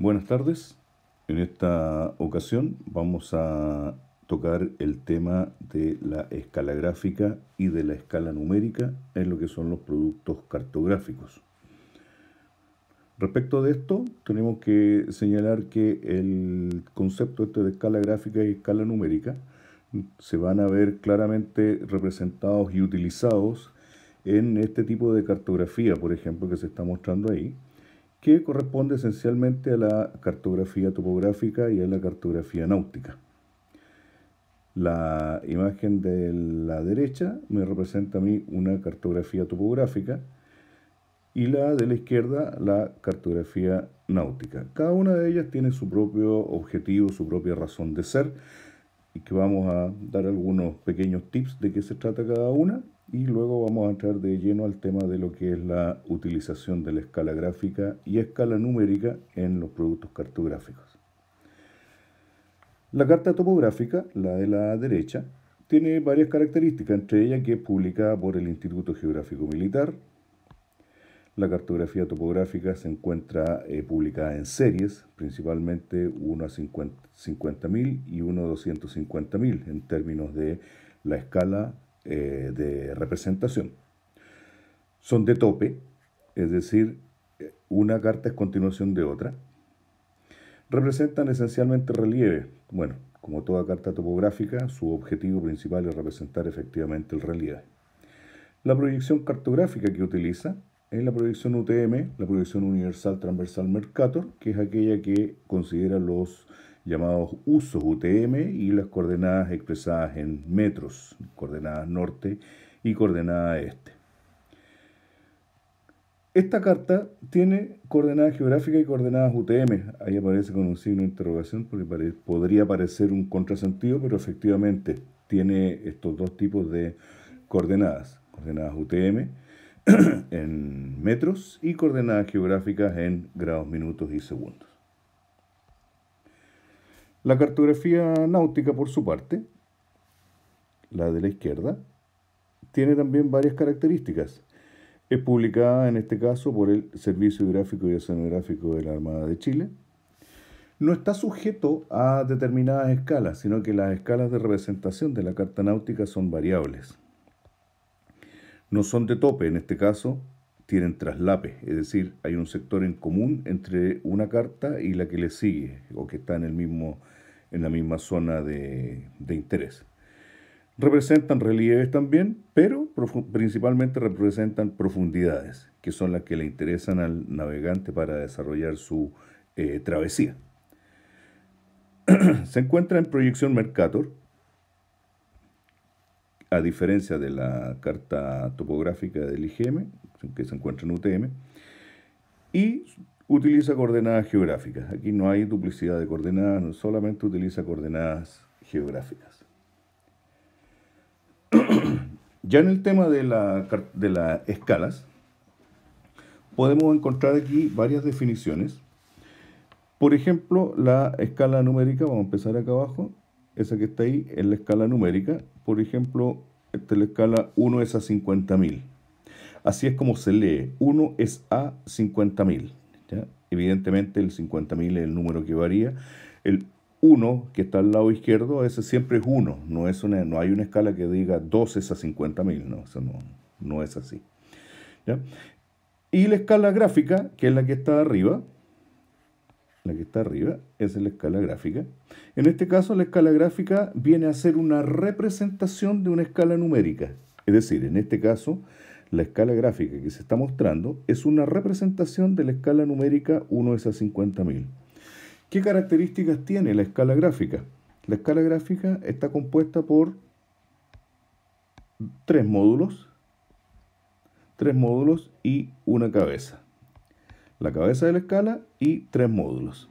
Buenas tardes. En esta ocasión vamos a tocar el tema de la escala gráfica y de la escala numérica en lo que son los productos cartográficos. Respecto de esto, tenemos que señalar que el concepto este de escala gráfica y escala numérica se van a ver claramente representados y utilizados en este tipo de cartografía, por ejemplo, que se está mostrando ahí, que corresponde esencialmente a la cartografía topográfica y a la cartografía náutica. La imagen de la derecha me representa a mí una cartografía topográfica y la de la izquierda la cartografía náutica. Cada una de ellas tiene su propio objetivo, su propia razón de ser y que vamos a dar algunos pequeños tips de qué se trata cada una y luego vamos a entrar de lleno al tema de lo que es la utilización de la escala gráfica y escala numérica en los productos cartográficos. La carta topográfica, la de la derecha, tiene varias características, entre ellas que es publicada por el Instituto Geográfico Militar. La cartografía topográfica se encuentra eh, publicada en series, principalmente 1 a 50.000 y 1 a 250.000 en términos de la escala eh, de representación. Son de tope, es decir, una carta es continuación de otra. Representan esencialmente relieve. Bueno, como toda carta topográfica, su objetivo principal es representar efectivamente el relieve. La proyección cartográfica que utiliza es la proyección UTM, la proyección universal transversal Mercator, que es aquella que considera los llamados usos UTM y las coordenadas expresadas en metros, coordenadas norte y coordenadas este. Esta carta tiene coordenadas geográficas y coordenadas UTM. Ahí aparece con un signo de interrogación porque podría parecer un contrasentido, pero efectivamente tiene estos dos tipos de coordenadas. Coordenadas UTM en metros y coordenadas geográficas en grados, minutos y segundos. La cartografía náutica, por su parte, la de la izquierda, tiene también varias características. Es publicada en este caso por el Servicio Gráfico y Oceanográfico de la Armada de Chile. No está sujeto a determinadas escalas, sino que las escalas de representación de la carta náutica son variables. No son de tope en este caso, tienen traslapes, es decir, hay un sector en común entre una carta y la que le sigue o que está en, el mismo, en la misma zona de, interés. Representan relieves también, pero principalmente representan profundidades, que son las que le interesan al navegante para desarrollar su eh, travesía. Se encuentra en proyección Mercator, a diferencia de la carta topográfica del IGM, que se encuentra en UTM, y utiliza coordenadas geográficas. Aquí no hay duplicidad de coordenadas, solamente utiliza coordenadas geográficas. ya en el tema de, la, de las escalas, podemos encontrar aquí varias definiciones. Por ejemplo, la escala numérica, vamos a empezar acá abajo, esa que está ahí es la escala numérica, por ejemplo, esta es la escala 1 es a 50.000. Así es como se lee, 1 es a 50.000. Evidentemente el 50.000 es el número que varía. El 1 que está al lado izquierdo, ese siempre es 1, no, hay una escala que diga 2 es a 50.000, no, es así. Y la escala gráfica, que es la que está arriba, la que está arriba, es la escala gráfica. En este caso, la escala gráfica viene a ser una representación de una escala numérica. Es decir, en este caso, la escala gráfica que se está mostrando es una representación de la escala numérica 1 es a 50.000. ¿Qué características tiene la escala gráfica? La escala gráfica está compuesta por tres módulos, tres módulos y una cabeza. La cabeza de la escala y tres módulos.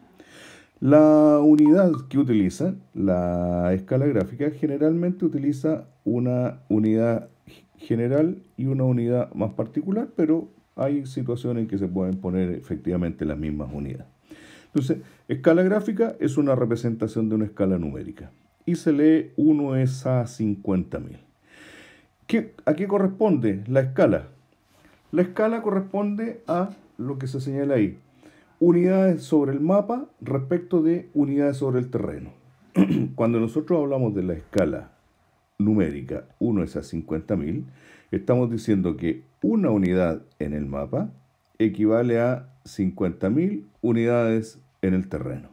La unidad que utiliza la escala gráfica generalmente utiliza una unidad general y una unidad más particular, pero hay situaciones en que se pueden poner efectivamente las mismas unidades. Entonces, escala gráfica es una representación de una escala numérica y se lee 1 es a 50.000. ¿A qué corresponde la escala? La escala corresponde a lo que se señala ahí, unidades sobre el mapa respecto de unidades sobre el terreno. Cuando nosotros hablamos de la escala numérica 1 es a 50.000, estamos diciendo que una unidad en el mapa equivale a 50.000 unidades en el terreno.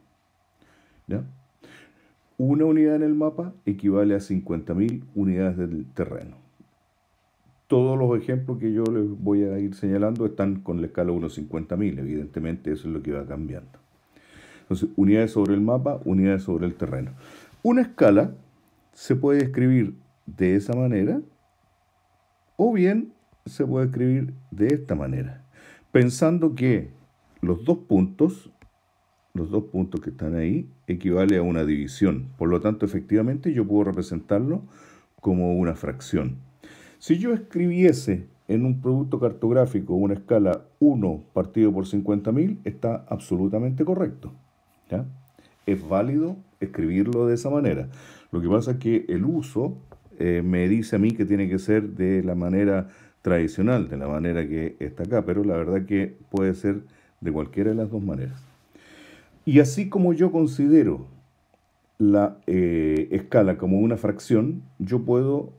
¿Ya? Una unidad en el mapa equivale a 50.000 unidades del terreno todos los ejemplos que yo les voy a ir señalando están con la escala 1.50.000, evidentemente eso es lo que va cambiando. Entonces, unidades sobre el mapa, unidades sobre el terreno. Una escala se puede escribir de esa manera o bien se puede escribir de esta manera, pensando que los dos puntos, los dos puntos que están ahí, equivale a una división. Por lo tanto, efectivamente, yo puedo representarlo como una fracción. Si yo escribiese en un producto cartográfico una escala 1 partido por 50.000, está absolutamente correcto. Es válido escribirlo de esa manera. Lo que pasa es que el uso eh, me dice a mí que tiene que ser de la manera tradicional, de la manera que está acá, pero la verdad que puede ser de cualquiera de las dos maneras. Y así como yo considero la eh, escala como una fracción, yo puedo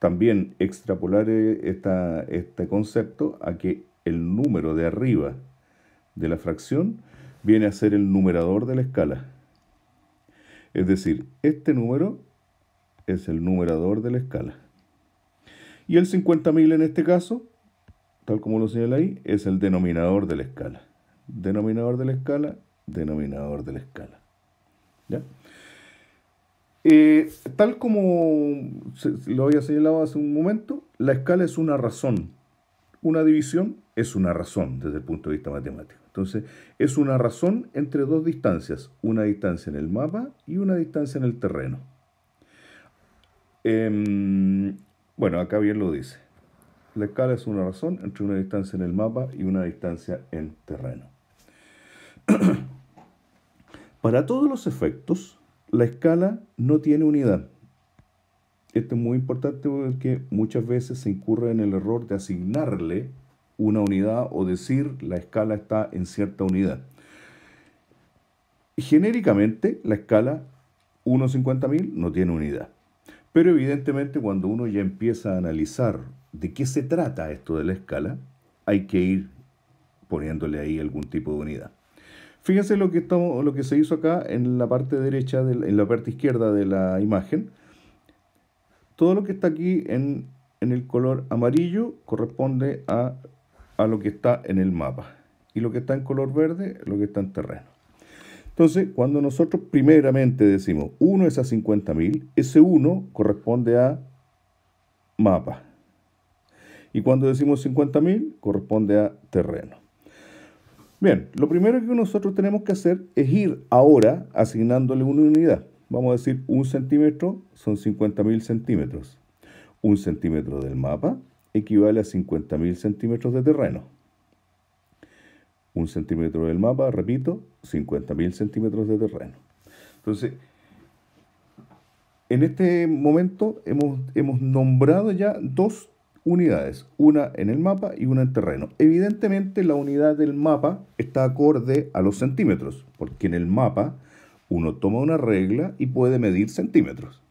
también extrapolar este concepto a que el número de arriba de la fracción viene a ser el numerador de la escala. Es decir, este número es el numerador de la escala. Y el 50.000 en este caso, tal como lo señala ahí, es el denominador de la escala. Denominador de la escala, denominador de la escala. ¿Ya? Eh, tal como lo había señalado hace un momento, la escala es una razón. Una división es una razón desde el punto de vista matemático. Entonces, es una razón entre dos distancias, una distancia en el mapa y una distancia en el terreno. Em, bueno, acá bien lo dice. La escala es una razón entre una distancia en el mapa y una distancia en terreno. Para todos los efectos, la escala no tiene unidad. Esto es muy importante porque muchas veces se incurre en el error de asignarle una unidad o decir la escala está en cierta unidad. Genéricamente, la escala 1.50.000 no tiene unidad. Pero evidentemente cuando uno ya empieza a analizar de qué se trata esto de la escala, hay que ir poniéndole ahí algún tipo de unidad. Fíjense lo que, estamos, lo que se hizo acá en la parte derecha, en la parte izquierda de la imagen. Todo lo que está aquí en, el color amarillo corresponde a, a lo que está en el mapa. Y lo que está en color verde, lo que está en terreno. Entonces, cuando nosotros primeramente decimos 1 es a 50.000, ese 1 corresponde a mapa. Y cuando decimos 50.000, corresponde a terreno. Bien, lo primero que nosotros tenemos que hacer es ir ahora asignándole una unidad. Vamos a decir un centímetro son 50.000 centímetros. Un centímetro del mapa equivale a 50.000 centímetros de terreno. Un centímetro del mapa, repito, 50.000 centímetros de terreno. Entonces, en este momento hemos, hemos nombrado ya dos unidades, una en el mapa y una en terreno. Evidentemente la unidad del mapa está acorde a los centímetros, porque en el mapa uno toma una regla y puede medir centímetros.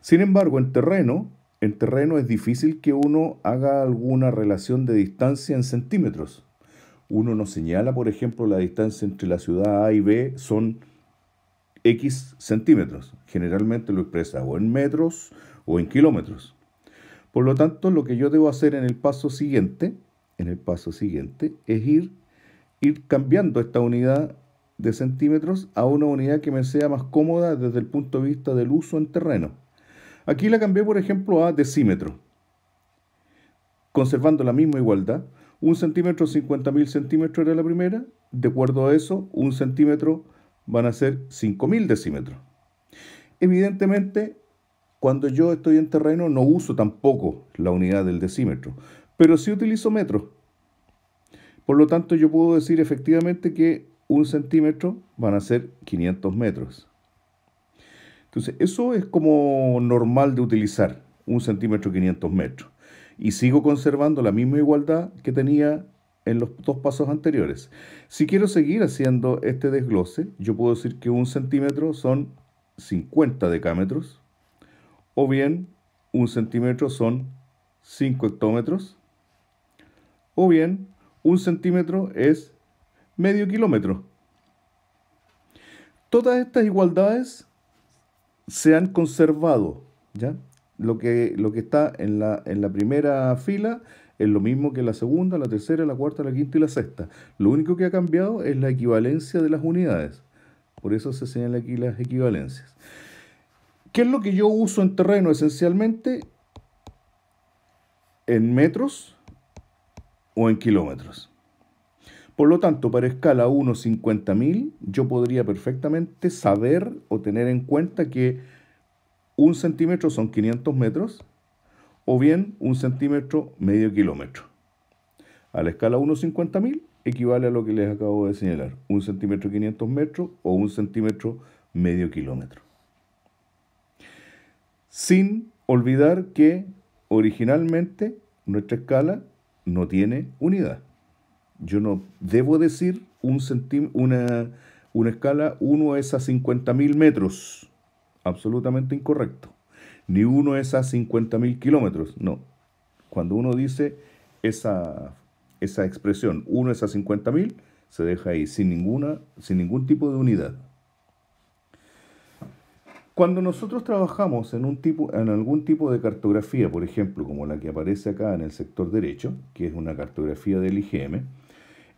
Sin embargo, en terreno, en terreno es difícil que uno haga alguna relación de distancia en centímetros. Uno nos señala, por ejemplo, la distancia entre la ciudad A y B son X centímetros. Generalmente lo expresa o en metros o en kilómetros. Por lo tanto, lo que yo debo hacer en el paso siguiente, en el paso siguiente, es ir, ir cambiando esta unidad de centímetros a una unidad que me sea más cómoda desde el punto de vista del uso en terreno. Aquí la cambié, por ejemplo, a decímetro, conservando la misma igualdad. Un centímetro, 50.000 centímetros era la primera. De acuerdo a eso, un centímetro van a ser 5.000 decímetros. Evidentemente, cuando yo estoy en terreno no uso tampoco la unidad del decímetro, pero sí utilizo metros. Por lo tanto, yo puedo decir efectivamente que un centímetro van a ser 500 metros. Entonces, eso es como normal de utilizar, un centímetro 500 metros. Y sigo conservando la misma igualdad que tenía en los dos pasos anteriores. Si quiero seguir haciendo este desglose, yo puedo decir que un centímetro son 50 decámetros, o bien un centímetro son 5 hectómetros, o bien un centímetro es medio kilómetro. Todas estas igualdades se han conservado, ¿ya? Lo que, lo que está en la, primera fila es lo mismo que la segunda, la tercera, la cuarta, la quinta y la sexta. Lo único que ha cambiado es la equivalencia de las unidades. Por eso se señalan aquí las equivalencias. ¿Qué es lo que yo uso en terreno esencialmente? En metros o en kilómetros. Por lo tanto, para escala 1.50000 yo podría perfectamente saber o tener en cuenta que un centímetro son 500 metros o bien un centímetro medio kilómetro. A la escala 1.50000 equivale a lo que les acabo de señalar, un centímetro 500 metros o un centímetro medio kilómetro sin olvidar que originalmente nuestra escala no tiene unidad. Yo no debo decir un una, una escala 1 es a 50.000 metros. Absolutamente incorrecto. Ni 1 es a 50.000 kilómetros. No. Cuando uno dice esa, esa expresión 1 es a 50.000, se deja ahí sin, ninguna, sin ningún tipo de unidad. Cuando nosotros trabajamos en, un tipo, en algún tipo de cartografía, por ejemplo, como la que aparece acá en el sector derecho, que es una cartografía del IGM,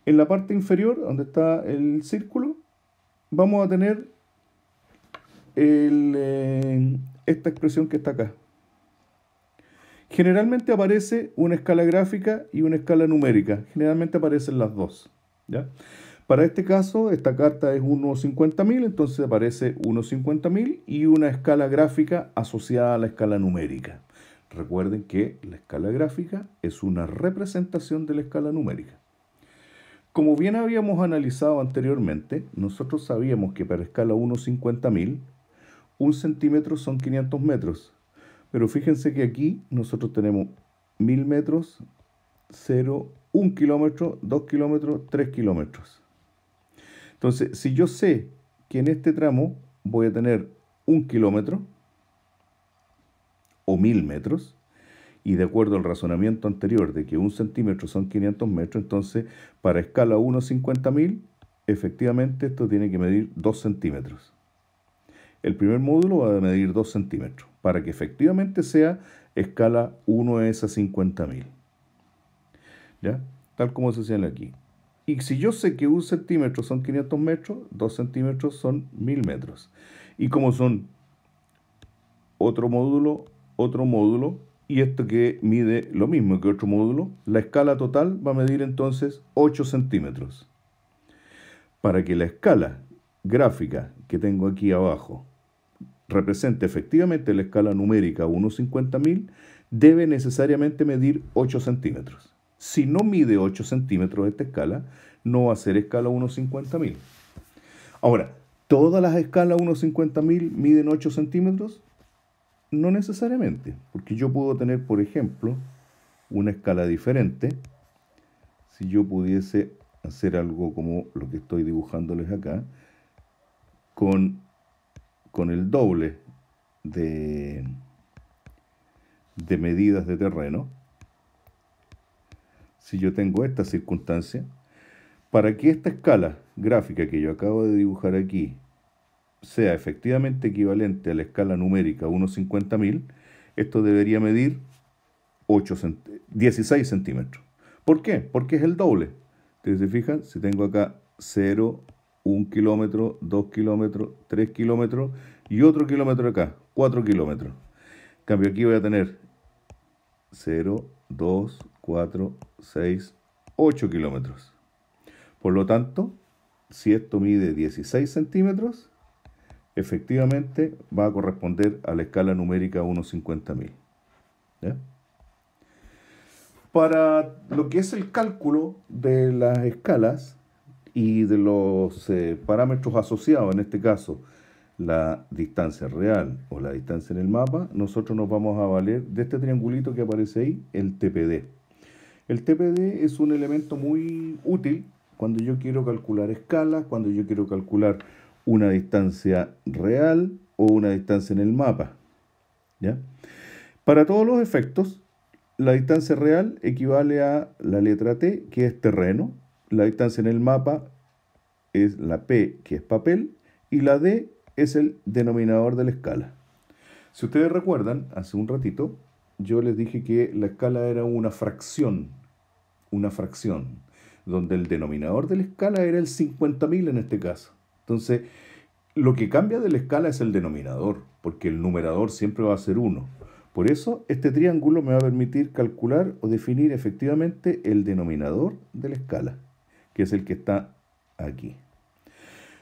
en la parte inferior, donde está el círculo, vamos a tener eh, esta expresión que está acá. Generalmente aparece una escala gráfica y una escala numérica. Generalmente aparecen las dos. ¿ya? Para este caso, esta carta es 1.50.000, entonces aparece 1.50.000 y una escala gráfica asociada a la escala numérica. Recuerden que la escala gráfica es una representación de la escala numérica. Como bien habíamos analizado anteriormente, nosotros sabíamos que para escala 1.50.000, un centímetro son 500 metros. Pero fíjense que aquí nosotros tenemos 1000 metros, 0, 1 kilómetro, 2 kilómetros, 3 kilómetros. Entonces, si yo sé que en este tramo voy a tener un kilómetro o mil metros, y de acuerdo al razonamiento anterior de que un centímetro son 500 metros, entonces para escala 1 1.50.000, efectivamente esto tiene que medir 2 centímetros. El primer módulo va a medir 2 centímetros para que efectivamente sea escala 1 es esas 50.000. ¿Ya? Tal como se señala aquí. Y si yo sé que un centímetro son 500 metros, dos centímetros son 1000 metros. Y como son otro módulo, otro módulo, y esto que mide lo mismo que otro módulo, la escala total va a medir entonces 8 centímetros. Para que la escala gráfica que tengo aquí abajo represente efectivamente la escala numérica 1.50.000, debe necesariamente medir 8 centímetros. Si no mide 8 centímetros esta escala, no va a ser escala 1.50.000. Ahora, ¿todas las escalas 1.50.000 miden 8 centímetros? No necesariamente, porque yo puedo tener, por ejemplo, una escala diferente. Si yo pudiese hacer algo como lo que estoy dibujándoles acá, con, con el doble de, de medidas de terreno, si yo tengo esta circunstancia, para que esta escala gráfica que yo acabo de dibujar aquí sea efectivamente equivalente a la escala numérica 1.50.000, esto debería medir 16 centímetros. ¿Por qué? Porque es el doble. Entonces, se fijan, si tengo acá 0, 1 kilómetro, 2 kilómetros, 3 kilómetros y otro kilómetro acá, 4 kilómetros. En cambio, aquí voy a tener 0, 2, 4, 6, 8 kilómetros. Por lo tanto, si esto mide 16 centímetros, efectivamente va a corresponder a la escala numérica 1.50.000. Para lo que es el cálculo de las escalas y de los eh, parámetros asociados, en este caso la distancia real o la distancia en el mapa, nosotros nos vamos a valer de este triangulito que aparece ahí, el TPD. El TPD es un elemento muy útil cuando yo quiero calcular escalas, cuando yo quiero calcular una distancia real o una distancia en el mapa. Para todos los efectos, la distancia real equivale a la letra T, que es terreno, la distancia en el mapa es la P, que es papel, y la D es el denominador de la escala. Si ustedes recuerdan, hace un ratito, yo les dije que la escala era una fracción una fracción, donde el denominador de la escala era el 50.000 en este caso. Entonces, lo que cambia de la escala es el denominador, porque el numerador siempre va a ser 1. Por eso, este triángulo me va a permitir calcular o definir efectivamente el denominador de la escala, que es el que está aquí.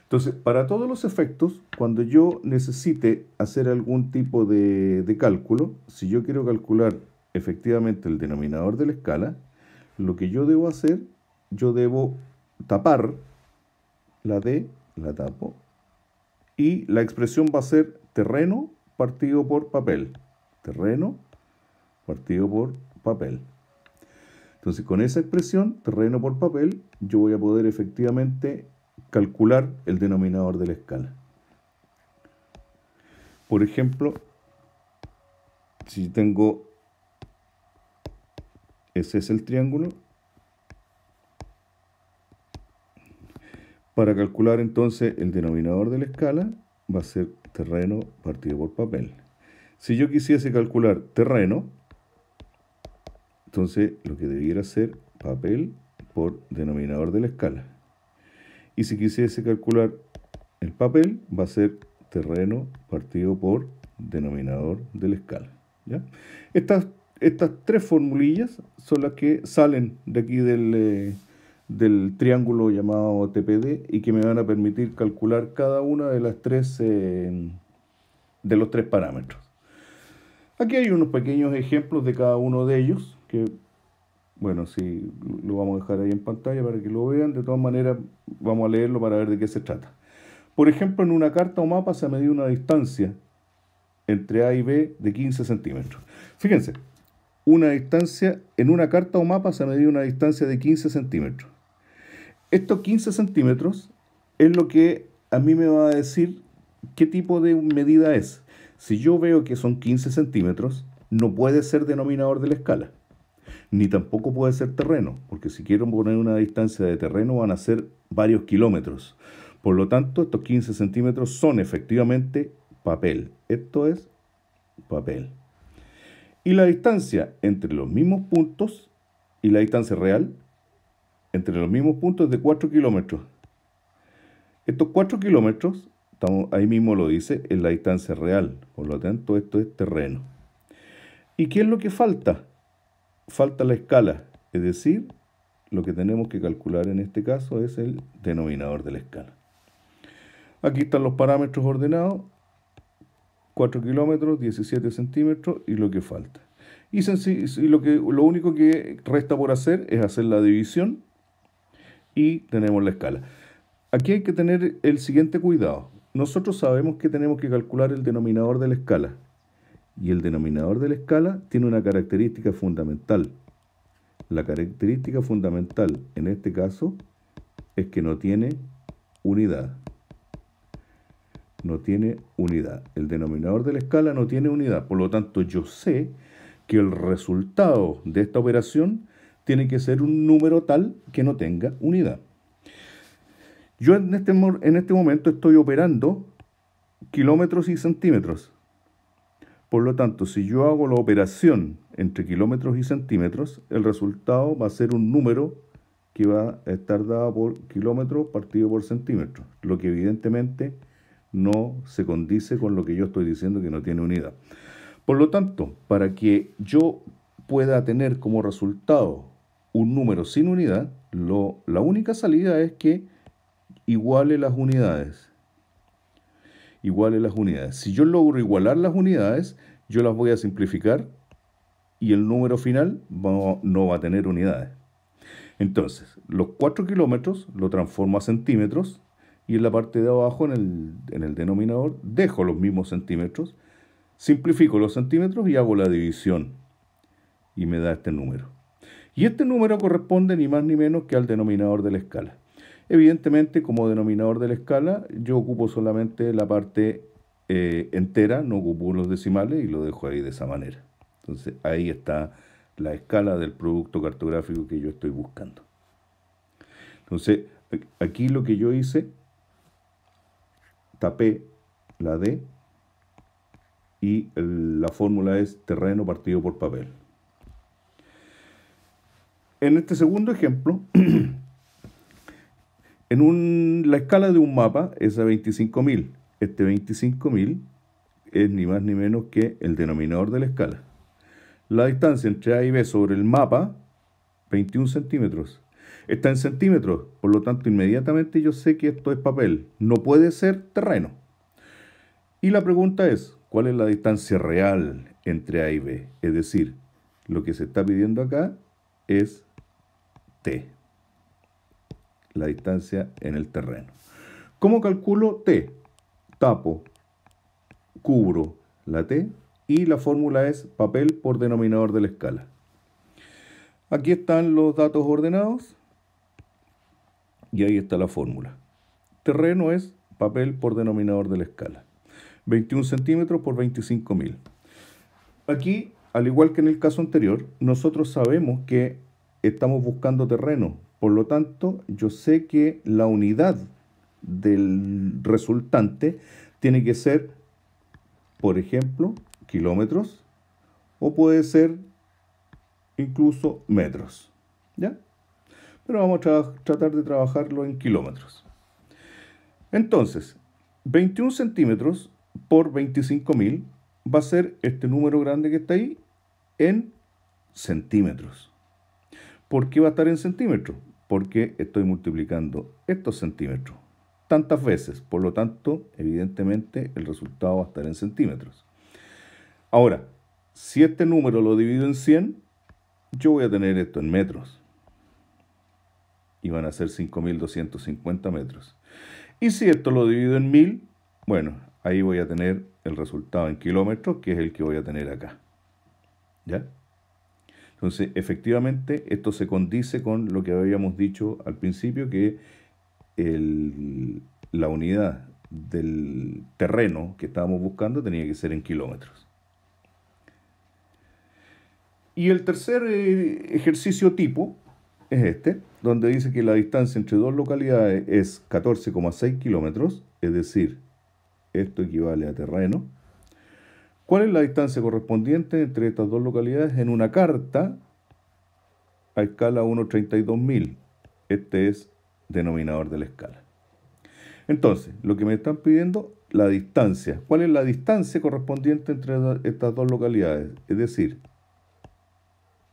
Entonces, para todos los efectos, cuando yo necesite hacer algún tipo de, de cálculo, si yo quiero calcular efectivamente el denominador de la escala, lo que yo debo hacer, yo debo tapar la D, la tapo, y la expresión va a ser terreno partido por papel. Terreno partido por papel. Entonces, con esa expresión, terreno por papel, yo voy a poder efectivamente calcular el denominador de la escala. Por ejemplo, si tengo ese es el triángulo. Para calcular entonces el denominador de la escala va a ser terreno partido por papel. Si yo quisiese calcular terreno, entonces lo que debiera ser papel por denominador de la escala. Y si quisiese calcular el papel, va a ser terreno partido por denominador de la escala. ¿ya? Estas estas tres formulillas son las que salen de aquí del, eh, triángulo llamado TPD y que me van a permitir calcular cada una de las tres eh, de los tres parámetros. Aquí hay unos pequeños ejemplos de cada uno de ellos que bueno, si lo vamos a dejar ahí en pantalla para que lo vean, de todas maneras vamos a leerlo para ver de qué se trata. Por ejemplo, en una carta o mapa se ha medido una distancia entre A y B de 15 centímetros. Fíjense, una distancia, en una carta o mapa se medía una distancia de 15 centímetros. Estos 15 centímetros es lo que a mí me va a decir qué tipo de medida es. Si yo veo que son 15 centímetros, no puede ser denominador de la escala, ni tampoco puede ser terreno, porque si quiero poner una distancia de terreno van a ser varios kilómetros. Por lo tanto, estos 15 centímetros son efectivamente papel. Esto es papel y la distancia entre los mismos puntos y la distancia real entre los mismos puntos es de 4 kilómetros. Estos 4 kilómetros, ahí mismo lo dice, es la distancia real, por lo tanto esto es terreno. ¿Y qué es lo que falta? Falta la escala, es decir, lo que tenemos que calcular en este caso es el denominador de la escala. Aquí están los parámetros ordenados 4 kilómetros, 17 centímetros y lo que falta. Y, y, lo, que, lo único que resta por hacer es hacer la división y tenemos la escala. Aquí hay que tener el siguiente cuidado. Nosotros sabemos que tenemos que calcular el denominador de la escala. Y el denominador de la escala tiene una característica fundamental. La característica fundamental en este caso es que no tiene unidad no tiene unidad. El denominador de la escala no tiene unidad. Por lo tanto, yo sé que el resultado de esta operación tiene que ser un número tal que no tenga unidad. Yo en este, en este momento estoy operando kilómetros y centímetros. Por lo tanto, si yo hago la operación entre kilómetros y centímetros, el resultado va a ser un número que va a estar dado por kilómetro partido por centímetro, lo que evidentemente no se condice con lo que yo estoy diciendo que no tiene unidad. Por lo tanto, para que yo pueda tener como resultado un número sin unidad, la única salida es que iguale las unidades. Iguale las unidades. Si yo logro igualar las unidades, yo las voy a simplificar y el número final no va a tener unidades. Entonces, los 4 kilómetros lo transformo a centímetros y en la parte de abajo, en el, en el denominador, dejo los mismos centímetros, simplifico los centímetros y hago la división. Y me da este número. Y este número corresponde ni más ni menos que al denominador de la escala. Evidentemente, como denominador de la escala, yo ocupo solamente la parte eh, entera, no ocupo los decimales y lo dejo ahí de esa manera. Entonces, ahí está la escala del producto cartográfico que yo estoy buscando. Entonces, aquí lo que yo hice tapé la D y la fórmula es terreno partido por papel. En este segundo ejemplo, en un, la escala de un mapa es a 25.000. Este 25.000 es ni más ni menos que el denominador de la escala. La distancia entre A y B sobre el mapa, 21 centímetros está en centímetros, por lo tanto inmediatamente yo sé que esto es papel, no puede ser terreno. Y la pregunta es, ¿cuál es la distancia real entre A y B? Es decir, lo que se está pidiendo acá es T, la distancia en el terreno. ¿Cómo calculo T? Tapo, cubro la T y la fórmula es papel por denominador de la escala. Aquí están los datos ordenados. Y ahí está la fórmula. Terreno es papel por denominador de la escala. 21 centímetros por 25.000. Aquí, al igual que en el caso anterior, nosotros sabemos que estamos buscando terreno. Por lo tanto, yo sé que la unidad del resultante tiene que ser, por ejemplo, kilómetros o puede ser incluso metros. ¿Ya? pero vamos a tratar de trabajarlo en kilómetros. Entonces, 21 centímetros por 25.000 va a ser este número grande que está ahí en centímetros. ¿Por qué va a estar en centímetros? Porque estoy multiplicando estos centímetros tantas veces, por lo tanto, evidentemente el resultado va a estar en centímetros. Ahora, si este número lo divido en 100, yo voy a tener esto en metros y van a ser 5.250 metros. Y si esto lo divido en 1.000, bueno, ahí voy a tener el resultado en kilómetros, que es el que voy a tener acá. ¿Ya? Entonces, efectivamente, esto se condice con lo que habíamos dicho al principio, que la unidad del terreno que estábamos buscando tenía que ser en kilómetros. Y el tercer eh, ejercicio tipo es este, donde dice que la distancia entre dos localidades es 14,6 kilómetros, es decir, esto equivale a terreno. ¿Cuál es la distancia correspondiente entre estas dos localidades en una carta a escala 1.32.000? Este es denominador de la escala. Entonces, lo que me están pidiendo, la distancia. ¿Cuál es la distancia correspondiente entre estas dos localidades? Es decir,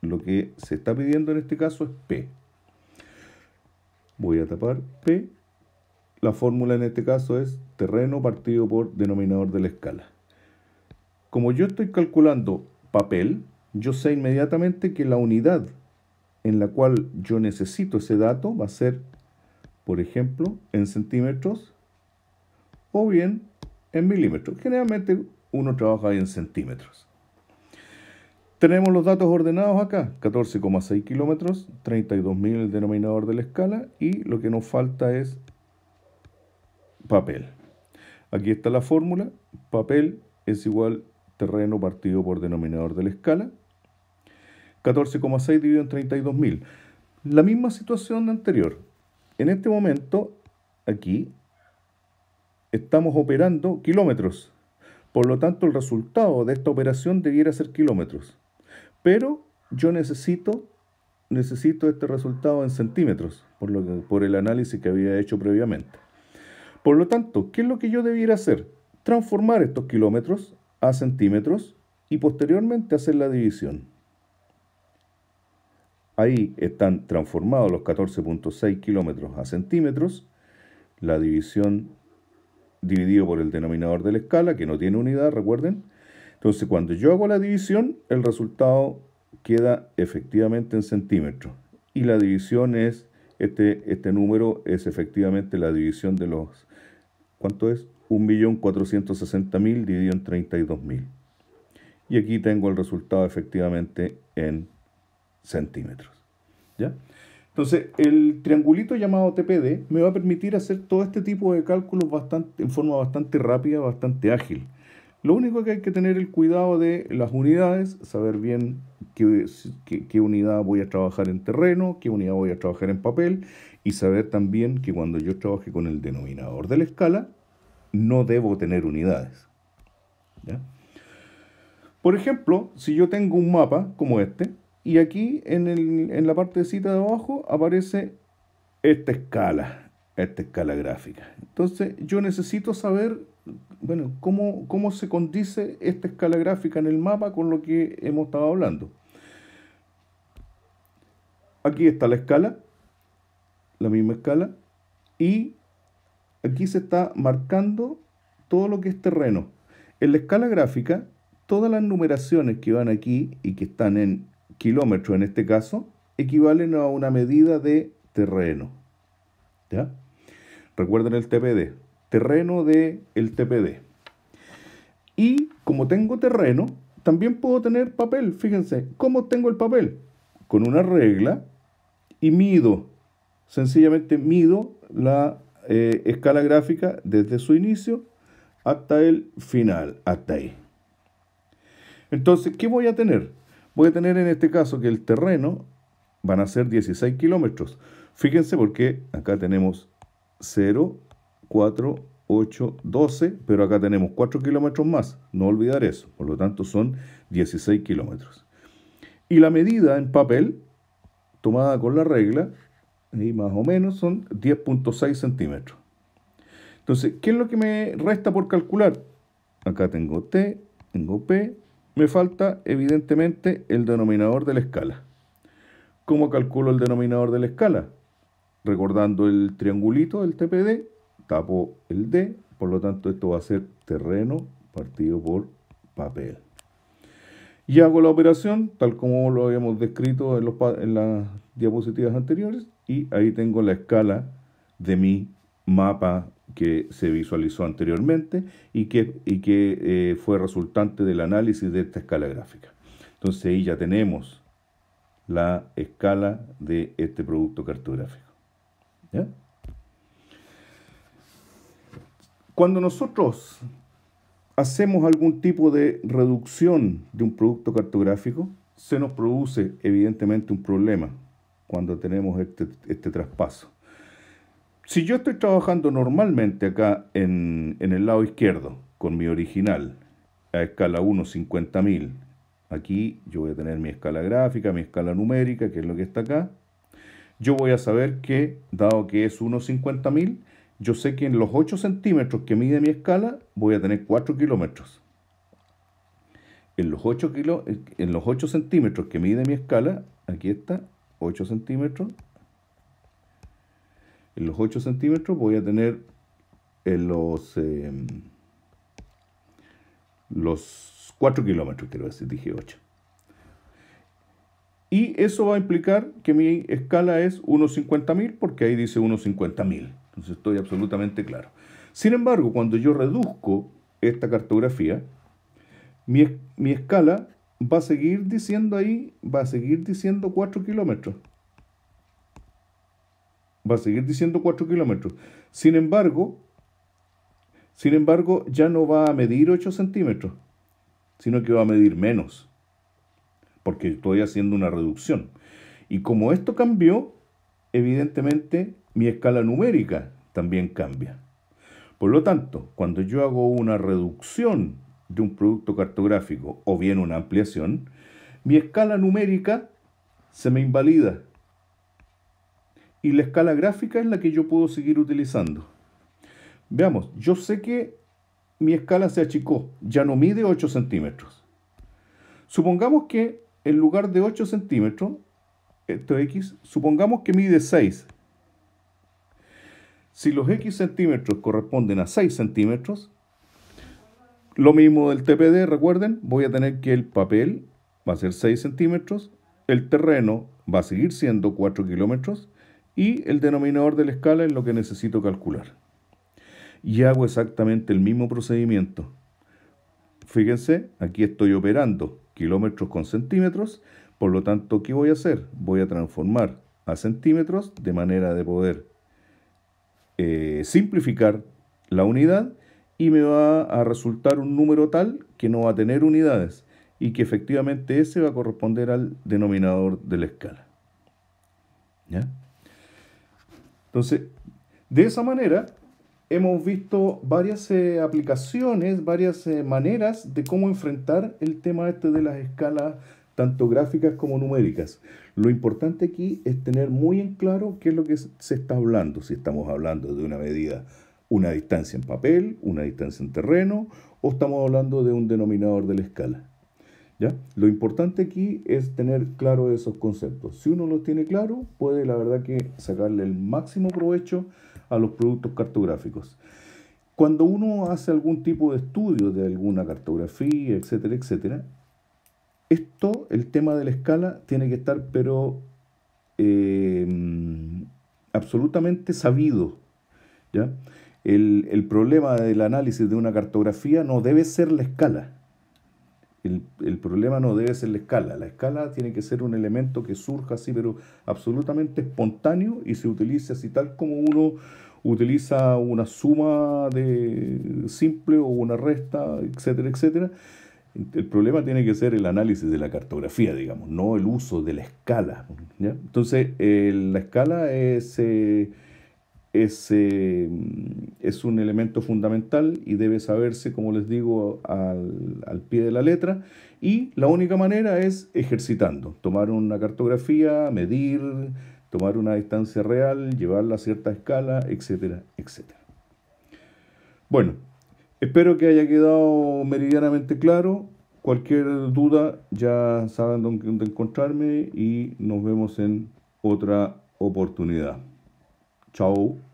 lo que se está pidiendo en este caso es P voy a tapar P. La fórmula en este caso es terreno partido por denominador de la escala. Como yo estoy calculando papel, yo sé inmediatamente que la unidad en la cual yo necesito ese dato va a ser, por ejemplo, en centímetros o bien en milímetros. Generalmente uno trabaja en centímetros. Tenemos los datos ordenados acá, 14,6 kilómetros, 32.000 el denominador de la escala y lo que nos falta es papel. Aquí está la fórmula, papel es igual terreno partido por denominador de la escala, 14,6 dividido en 32.000. La misma situación anterior. En este momento, aquí, estamos operando kilómetros. Por lo tanto, el resultado de esta operación debiera ser kilómetros. Pero yo necesito, necesito este resultado en centímetros, por, lo por el análisis que había hecho previamente. Por lo tanto, ¿qué es lo que yo debiera hacer? Transformar estos kilómetros a centímetros y posteriormente hacer la división. Ahí están transformados los 14.6 kilómetros a centímetros. La división dividido por el denominador de la escala, que no tiene unidad, recuerden, entonces, cuando yo hago la división, el resultado queda efectivamente en centímetros. Y la división es, este, este número es efectivamente la división de los, ¿cuánto es? 1.460.000 dividido en 32.000. Y aquí tengo el resultado efectivamente en centímetros. ¿Ya? Entonces, el triangulito llamado TPD me va a permitir hacer todo este tipo de cálculos bastante, en forma bastante rápida, bastante ágil. Lo único que hay que tener el cuidado de las unidades, saber bien qué, unidad voy a trabajar en terreno, qué unidad voy a trabajar en papel y saber también que cuando yo trabaje con el denominador de la escala, no debo tener unidades. Por ejemplo, si yo tengo un mapa como este, y aquí en, el, en la partecita de abajo aparece esta escala, esta escala gráfica. Entonces yo necesito saber bueno, cómo, se condice esta escala gráfica en el mapa con lo que hemos estado hablando. Aquí está la escala, la misma escala, y aquí se está marcando todo lo que es terreno. En la escala gráfica, todas las numeraciones que van aquí y que están en kilómetros en este caso, equivalen a una medida de terreno. ¿Ya? Recuerden el TPD, terreno del TPD. Y como tengo terreno, también puedo tener papel. Fíjense, ¿cómo tengo el papel? Con una regla y mido. Sencillamente mido la eh, escala gráfica desde su inicio hasta el final, hasta ahí. Entonces, ¿qué voy a tener? Voy a tener en este caso que el terreno van a ser 16 kilómetros. Fíjense porque acá tenemos 0, 4, 8, 12, pero acá tenemos 4 kilómetros más, no olvidar eso, por lo tanto son 16 kilómetros. Y la medida en papel, tomada con la regla, y más o menos son 10.6 centímetros. Entonces, ¿qué es lo que me resta por calcular? Acá tengo T, tengo P, me falta evidentemente el denominador de la escala. ¿Cómo calculo el denominador de la escala? Recordando el triangulito del TPD, tapo el D, por lo tanto esto va a ser terreno partido por papel. Y hago la operación tal como lo habíamos descrito en, las diapositivas anteriores y ahí tengo la escala de mi mapa que se visualizó anteriormente y que, y que eh, fue resultante del análisis de esta escala gráfica. Entonces ahí ya tenemos la escala de este producto cartográfico. ¿Ya? Cuando nosotros hacemos algún tipo de reducción de un producto cartográfico, se nos produce evidentemente un problema cuando tenemos este, este traspaso. Si yo estoy trabajando normalmente acá en, en el lado izquierdo con mi original a escala 1.50.000, aquí yo voy a tener mi escala gráfica, mi escala numérica, que es lo que está acá. Yo voy a saber que, dado que es 1.50.000, yo sé que en los 8 centímetros que mide mi escala voy a tener 4 kilómetros. En los, 8 en los 8 centímetros que mide mi escala, aquí está, 8 centímetros. En los 8 centímetros voy a tener en los, em, los 4 kilómetros, quiero decir, dije 8. Y eso va a implicar que mi escala es 1.50.000 porque ahí dice 1.50.000. Entonces estoy absolutamente claro. Sin embargo, cuando yo reduzco esta cartografía, mi, escala va a seguir diciendo ahí, va a seguir diciendo 4 kilómetros. Va a seguir diciendo 4 kilómetros. Sin embargo, sin embargo, ya no va a medir 8 centímetros, sino que va a medir menos, porque estoy haciendo una reducción. Y como esto cambió, evidentemente mi escala numérica también cambia. Por lo tanto, cuando yo hago una reducción de un producto cartográfico o bien una ampliación, mi escala numérica se me invalida. Y la escala gráfica es la que yo puedo seguir utilizando. Veamos, yo sé que mi escala se achicó, ya no mide 8 centímetros. Supongamos que en lugar de 8 centímetros, esto X, supongamos que mide 6. Si los X centímetros corresponden a 6 centímetros, lo mismo del TPD, recuerden, voy a tener que el papel va a ser 6 centímetros, el terreno va a seguir siendo 4 kilómetros y el denominador de la escala es lo que necesito calcular. Y hago exactamente el mismo procedimiento. Fíjense, aquí estoy operando kilómetros con centímetros, por lo tanto, ¿qué voy a hacer? Voy a transformar a centímetros de manera de poder eh, simplificar la unidad y me va a resultar un número tal que no va a tener unidades y que efectivamente ese va a corresponder al denominador de la escala. ¿Ya? Entonces, de esa manera hemos visto varias eh, aplicaciones, varias eh, maneras de cómo enfrentar el tema este de las escalas tanto gráficas como numéricas. Lo importante aquí es tener muy en claro qué es lo que se está hablando, si estamos hablando de una medida, una distancia en papel, una distancia en terreno, o estamos hablando de un denominador de la escala. ¿Ya? Lo importante aquí es tener claro esos conceptos. Si uno los tiene claro, puede la verdad que sacarle el máximo provecho a los productos cartográficos. Cuando uno hace algún tipo de estudio de alguna cartografía, etcétera, etcétera, esto, el tema de la escala, tiene que estar, pero eh, absolutamente sabido. El, problema del análisis de una cartografía no debe ser la escala. El, problema no debe ser la escala. La escala tiene que ser un elemento que surja así, pero absolutamente espontáneo y se utiliza así tal como uno utiliza una suma de simple o una resta, etcétera, etcétera. El problema tiene que ser el análisis de la cartografía, digamos, no el uso de la escala. Entonces, la escala es, eh, eh, es, un elemento fundamental y debe saberse, como les digo, al, al, pie de la letra. Y la única manera es ejercitando, tomar una cartografía, medir, tomar una distancia real, llevarla a cierta escala, etcétera, etcétera. Bueno, Espero que haya quedado meridianamente claro. Cualquier duda ya saben dónde encontrarme y nos vemos en otra oportunidad. Chao.